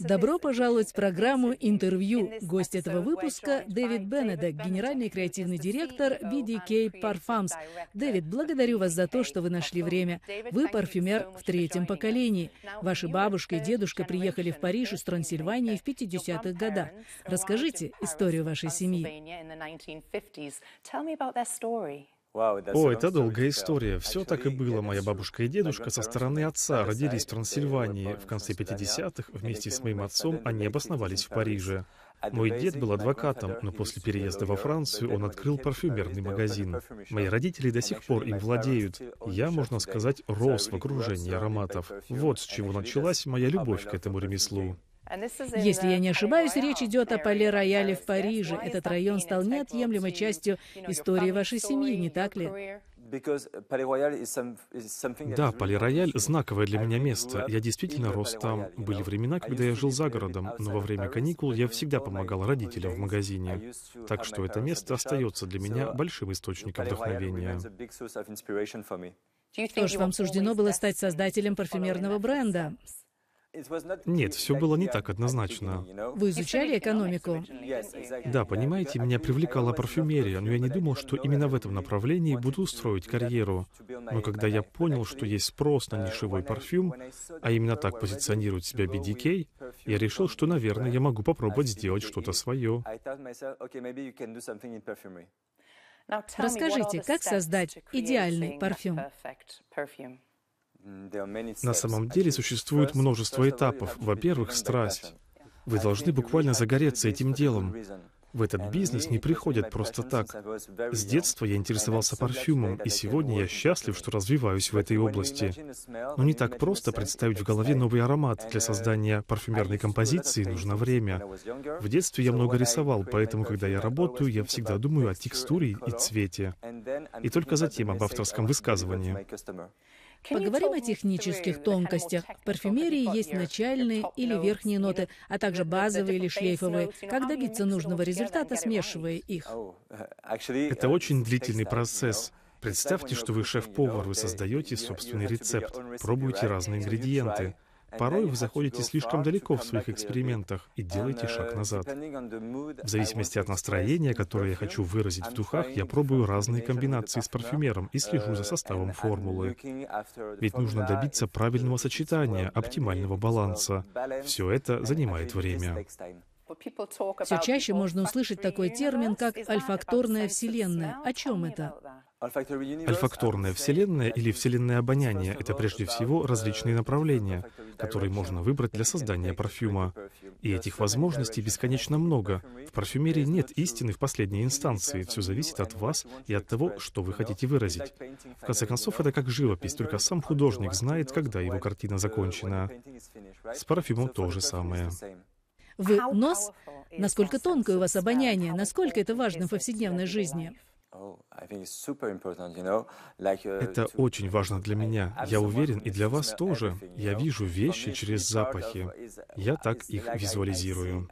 Добро пожаловать в программу «Интервью». Гость этого выпуска — Дэвид Бенедек, генеральный креативный e директор BDK Parfums. Дэвид, благодарю вас за то, что вы нашли время. Вы парфюмер в третьем поколении. Ваши бабушка и дедушка приехали в Париж из Трансильвании в 50-х годах. Расскажите историю вашей семьи. О, это долгая история. Все так и было. Моя бабушка и дедушка со стороны отца родились в Трансильвании. В конце 50-х вместе с моим отцом они обосновались в Париже. Мой дед был адвокатом, но после переезда во Францию он открыл парфюмерный магазин. Мои родители до сих пор им владеют. Я, можно сказать, рос в окружении ароматов. Вот с чего началась моя любовь к этому ремеслу. Если я не ошибаюсь, речь идет о Пале Рояле в Париже. Этот район стал неотъемлемой частью истории вашей семьи, не так ли? Да, Пале-Рояль — знаковое для меня место. Я действительно рос там. Были времена, когда я жил за городом, но во время каникул я всегда помогал родителям в магазине. Так что это место остается для меня большим источником вдохновения. Что ж, вам суждено было стать создателем парфюмерного бренда? Нет, все было не так однозначно. Вы изучали экономику? Да, понимаете, меня привлекала парфюмерия, но я не думал, что именно в этом направлении буду строить карьеру. Но когда я понял, что есть спрос на нишевой парфюм, а именно так позиционирует себя BDK, я решил, что, наверное, я могу попробовать сделать что-то свое. Расскажите, как создать идеальный парфюм? На самом деле существует множество этапов. Во-первых, страсть. Вы должны буквально загореться этим делом. В этот бизнес не приходят просто так. С детства я интересовался парфюмом, и сегодня я счастлив, что развиваюсь в этой области. Но не так просто представить в голове новый аромат. Для создания парфюмерной композиции нужно время. В детстве я много рисовал, поэтому, когда я работаю, я всегда думаю о текстуре и цвете. И только затем об авторском высказывании. Поговорим о технических тонкостях. В парфюмерии есть начальные или верхние ноты, а также базовые или шлейфовые. Как добиться нужного результата, смешивая их? Oh, uh, Это uh, очень длительный процесс. Представьте, что вы шеф-повар, вы создаете собственный рецепт, пробуете разные ингредиенты. Порой вы заходите слишком далеко в своих экспериментах и делаете шаг назад. В зависимости от настроения, которое я хочу выразить в духах, я пробую разные комбинации с парфюмером и слежу за составом формулы. Ведь нужно добиться правильного сочетания, оптимального баланса. Все это занимает время. Все чаще можно услышать такой термин, как «альфакторная вселенная». О чем это? Альфакторная вселенная или вселенная обоняния — это прежде всего э, различные направления, которые можно выбрать для э, создания парфюма. И этих возможностей бесконечно много. В парфюмерии нет истины в последней э, инстанции, все зависит от ну, вас и от того, что вы хотите выразить. В конце концов, это как живопись, только сам художник знает, когда его картина закончена. С парфюмом то же самое. Вы нос? Насколько тонкое у вас обоняние? Насколько это важно в повседневной жизни? Oh, uh, Это очень важно для меня. Я уверен, и для вас тоже. Я вижу вещи через запахи. Uh, я так их визуализирую.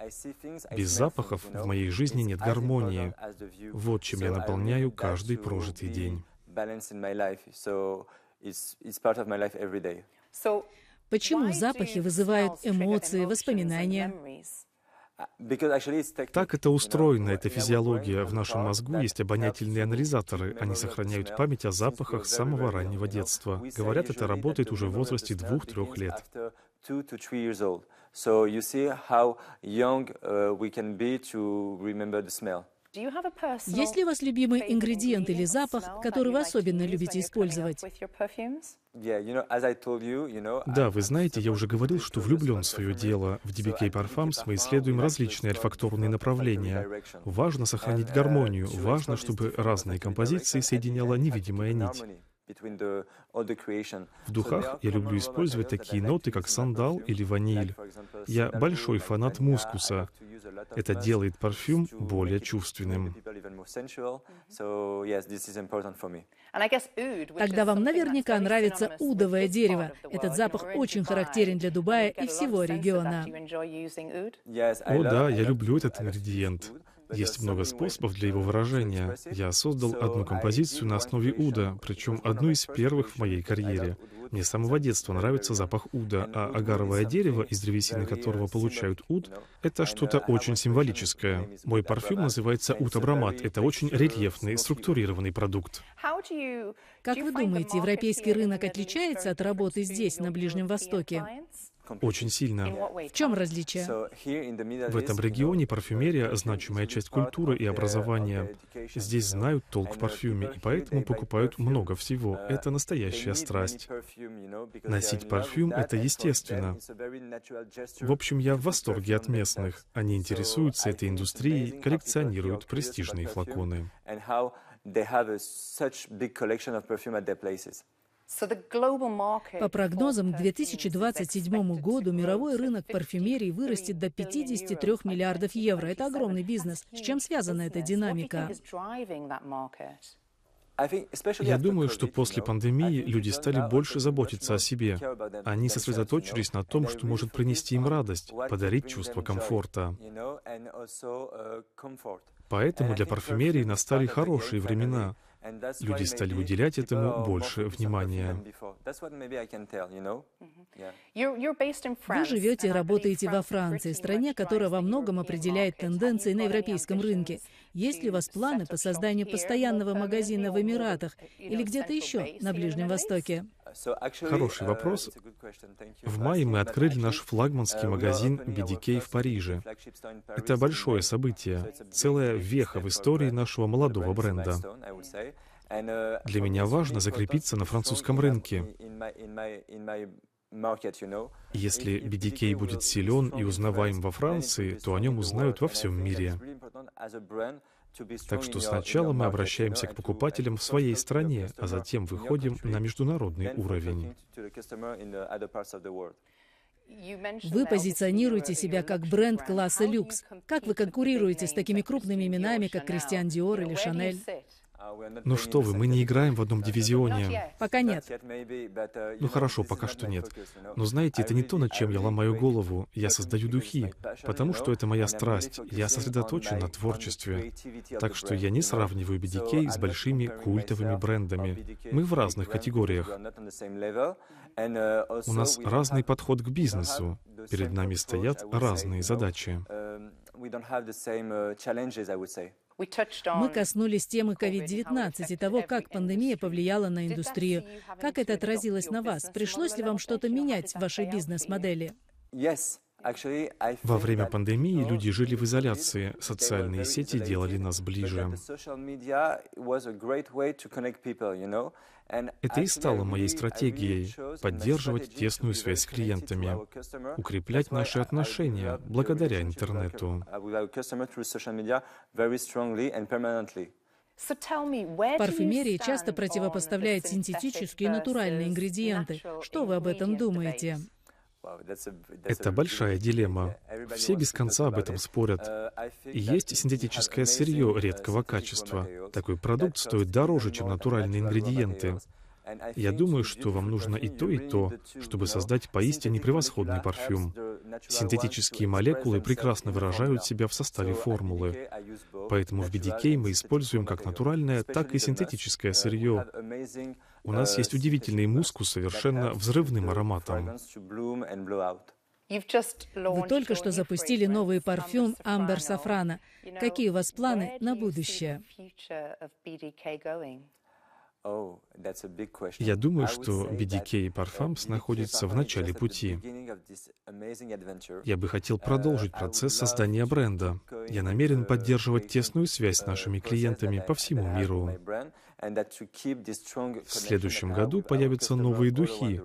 Без запахов в моей жизни нет гармонии. Вот чем я наполняю каждый прожитый день. Почему запахи вызывают эмоции, воспоминания? Так это устроено, это физиология. В нашем мозгу есть обонятельные анализаторы. Они сохраняют память о а запахах с самого раннего детства. Говорят, это работает уже в возрасте двух-трех лет. So you see how young uh, we can be to remember the smell. Есть ли у вас любимый ингредиент или запах, который вы особенно любите использовать? Да, вы знаете, я уже говорил, что влюблен в свое дело. В DBK Parfums мы исследуем различные альфакторные направления. Важно сохранить uh, гармонию, важно, чтобы разные композиции соединяла невидимая нить. В духах я люблю использовать такие ноты, как сандал или ваниль. Я большой фанат мускуса. Это делает парфюм более чувственным. Тогда вам наверняка нравится удовое дерево. Этот запах очень характерен для Дубая и всего региона. О да, я люблю этот ингредиент. Есть много способов для его выражения. Я создал одну композицию на основе уда, причем одну из первых в моей карьере. Мне с самого детства нравится запах уда, а агаровое дерево, из древесины которого получают уд, это что-то очень символическое. Мой парфюм называется Уд абромат Это очень рельефный, структурированный продукт. Как вы думаете, европейский рынок отличается от работы здесь, на Ближнем Востоке? Очень сильно. В чем различие? В этом регионе парфюмерия — значимая часть культуры и образования. Здесь знают толк в парфюме, и поэтому покупают много всего. Uh, это настоящая страсть. Носить парфюм — это естественно. В общем, я в восторге от местных. Они интересуются этой индустрией, коллекционируют престижные флаконы. they have a, such big collection of perfume at their places. По прогнозам, к 2027 году мировой рынок парфюмерии вырастет до 53 миллиардов евро. Это огромный бизнес. С чем связана эта динамика? Я думаю, что после пандемии люди стали больше заботиться о себе. Они сосредоточились на том, что может принести им радость, подарить чувство комфорта. Uh, Поэтому для парфюмерии настали хорошие времена — люди стали уделять этому больше внимания. Вы живете и работаете во Франции, стране, которая во многом определяет тенденции на европейском рынке. Есть ли у вас планы по созданию постоянного магазина в Эмиратах или где-то еще на Ближнем Востоке? Хороший вопрос. В мае мы открыли наш флагманский магазин BDK в Париже. Это большое событие, целая веха в истории нашего молодого бренда. Для меня важно закрепиться на французском рынке. Если BDK будет силен и узнаваем во Франции, то о нем узнают во всем мире. Так что сначала мы обращаемся к покупателям в своей стране, а затем выходим на международный уровень. Вы позиционируете себя как бренд класса люкс. Как вы конкурируете с такими крупными именами, как Кристиан Диор или Шанель? Ну что вы, мы не играем в одном дивизионе. Пока нет. Ну хорошо, пока что нет. Но знаете, это не то, над чем я ломаю голову. Я создаю духи, потому что это моя страсть. Я сосредоточен на творчестве. Так что я не сравниваю BDK с большими культовыми брендами. Мы в разных категориях. У нас разный подход к бизнесу. Перед нами стоят разные задачи. Э, мы коснулись темы COVID-19 и того, как пандемия повлияла на индустрию. Как это отразилось на вас? Пришлось ли вам что-то менять в вашей бизнес-модели? Yes. Во время пандемии люди жили в изоляции. Социальные сети делали нас ближе. Это и стало моей стратегией — поддерживать тесную связь с клиентами, укреплять наши отношения благодаря интернету. Uh, Парфюмерии часто противопоставляют синтетические и натуральные ингредиенты. Что вы об этом думаете? Это большая дилемма. Все без конца об этом спорят. есть синтетическое сырье редкого качества. Такой продукт стоит дороже, чем натуральные ингредиенты. Я думаю, что вам нужно и то, и то, чтобы создать поистине превосходный парфюм. Синтетические молекулы прекрасно выражают себя в составе формулы. Поэтому в BDK мы используем как натуральное, так и синтетическое uh, сырье. У нас uh, есть удивительный мускус совершенно взрывным ароматом. Вы только что запустили новый парфюм Амбер Сафрана. Какие у вас планы на будущее? Oh, я думаю, что BDK и uh, Parfums находятся в начале пути. Я бы хотел uh, продолжить процесс создания бренда. Я намерен поддерживать тесную связь с uh, нашими клиентами по всему миру. В следующем году появятся новые духи,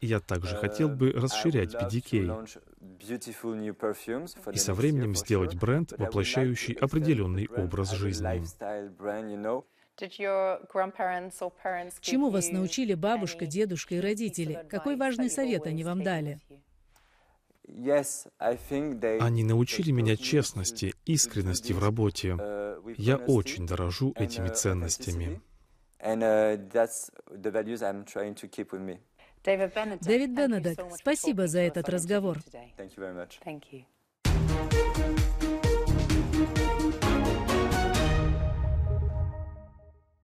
я также хотел бы расширять PDK и со временем сделать бренд, воплощающий определенный образ жизни. Чему вас научили бабушка, дедушка и родители? Какой важный совет они вам дали? Они научили меня честности, искренности в работе. Uh, Я очень дорожу этими uh, ценностями. Дэвид Бенедек, uh, спасибо за этот разговор.